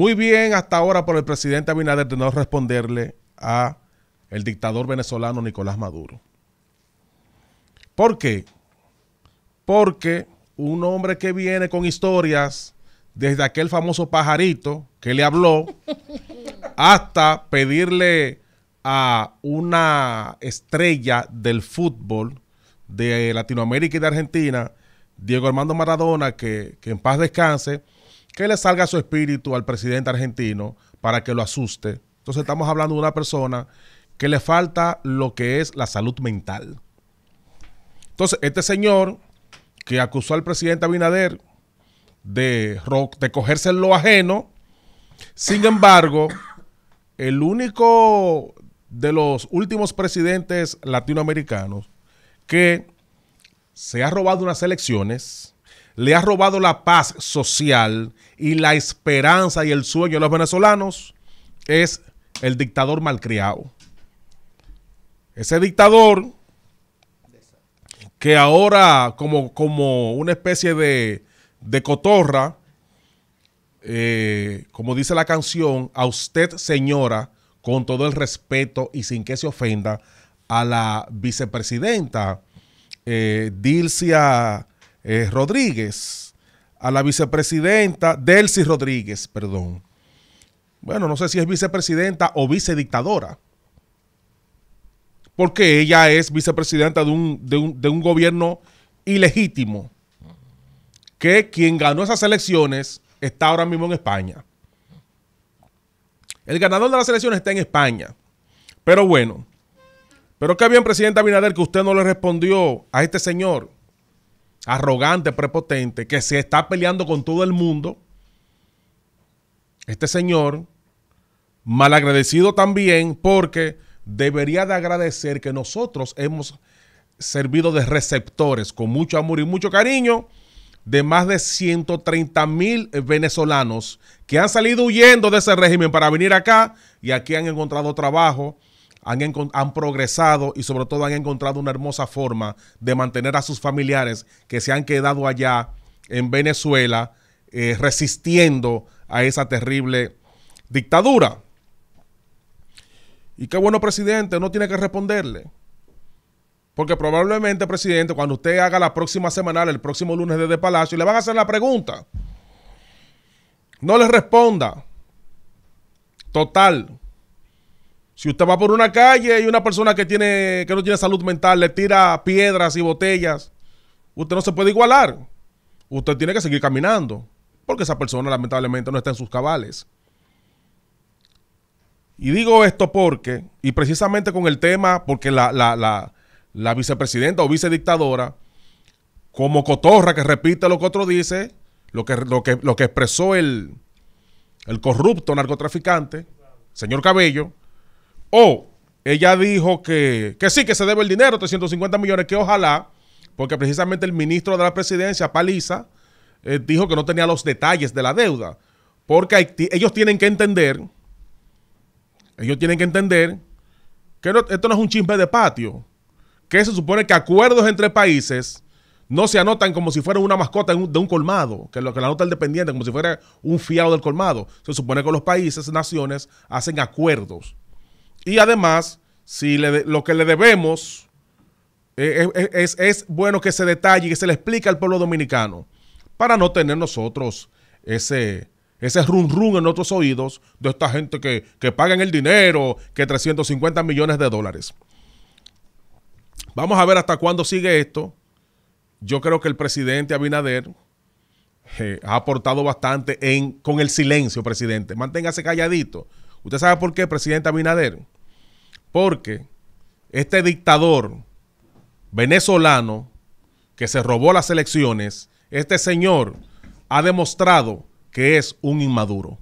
Muy bien hasta ahora por el presidente Abinader de no responderle a el dictador venezolano Nicolás Maduro. ¿Por qué? Porque un hombre que viene con historias desde aquel famoso pajarito que le habló hasta pedirle a una estrella del fútbol de Latinoamérica y de Argentina, Diego Armando Maradona, que, que en paz descanse, que le salga su espíritu al presidente argentino para que lo asuste. Entonces estamos hablando de una persona que le falta lo que es la salud mental. Entonces, este señor que acusó al presidente Abinader de, de cogerse lo ajeno, sin embargo, el único de los últimos presidentes latinoamericanos que se ha robado unas elecciones le ha robado la paz social y la esperanza y el sueño de los venezolanos es el dictador malcriado. Ese dictador que ahora como, como una especie de, cotorra, eh, como dice la canción, a usted señora, con todo el respeto y sin que se ofenda, a la vicepresidenta eh, Dilcia eh, Rodríguez, a la vicepresidenta Delcy Rodríguez, perdón. Bueno, no sé si es vicepresidenta o vicedictadora, porque ella es vicepresidenta de un, gobierno ilegítimo, que quien ganó esas elecciones está ahora mismo en España. El ganador de las elecciones está en España. Pero bueno, pero qué bien, Presidenta Abinader, que usted no le respondió a este señor arrogante, prepotente, que se está peleando con todo el mundo, este señor, malagradecido también, porque debería de agradecer que nosotros hemos servido de receptores con mucho amor y mucho cariño de más de 130 mil venezolanos que han salido huyendo de ese régimen para venir acá y aquí han encontrado trabajo, han, progresado y sobre todo han encontrado una hermosa forma de mantener a sus familiares que se han quedado allá en Venezuela eh, resistiendo a esa terrible dictadura. Y qué bueno, presidente, no tiene que responderle. Porque probablemente, presidente, cuando usted haga la próxima semana el próximo lunes desde Palacio, le van a hacer la pregunta. No le responda. Total, si usted va por una calle y una persona que, tiene, que no tiene salud mental le tira piedras y botellas, usted no se puede igualar. Usted tiene que seguir caminando, porque esa persona lamentablemente no está en sus cabales. Y digo esto porque, y precisamente con el tema, porque la, la, la, vicepresidenta o vicedictadora, como cotorra que repite lo que otro dice, lo que, lo que, lo que expresó el, el corrupto narcotraficante, señor Cabello, o ella dijo que, que sí, que se debe el dinero, 350 millones, que ojalá, porque precisamente el ministro de la presidencia, Paliza, eh, dijo que no tenía los detalles de la deuda. Porque ellos tienen que entender, ellos tienen que entender que esto no es un chisme de patio, que se supone que acuerdos entre países no se anotan como si fuera una mascota de un colmado, que lo que la anota el dependiente, como si fuera un fiado del colmado. Se supone que los países, naciones, hacen acuerdos y además, si lo que le debemos eh, eh, eh, es, bueno que se detalle y que se le explique al pueblo dominicano para no tener nosotros ese, ese rum en nuestros oídos de esta gente que, que pagan el dinero, que 350 millones de dólares. Vamos a ver hasta cuándo sigue esto. Yo creo que el presidente Abinader ha aportado bastante en, con el silencio, presidente. Manténgase calladito. ¿Usted sabe por qué, presidente Abinader? Porque este dictador venezolano que se robó las elecciones, este señor ha demostrado que es un inmaduro.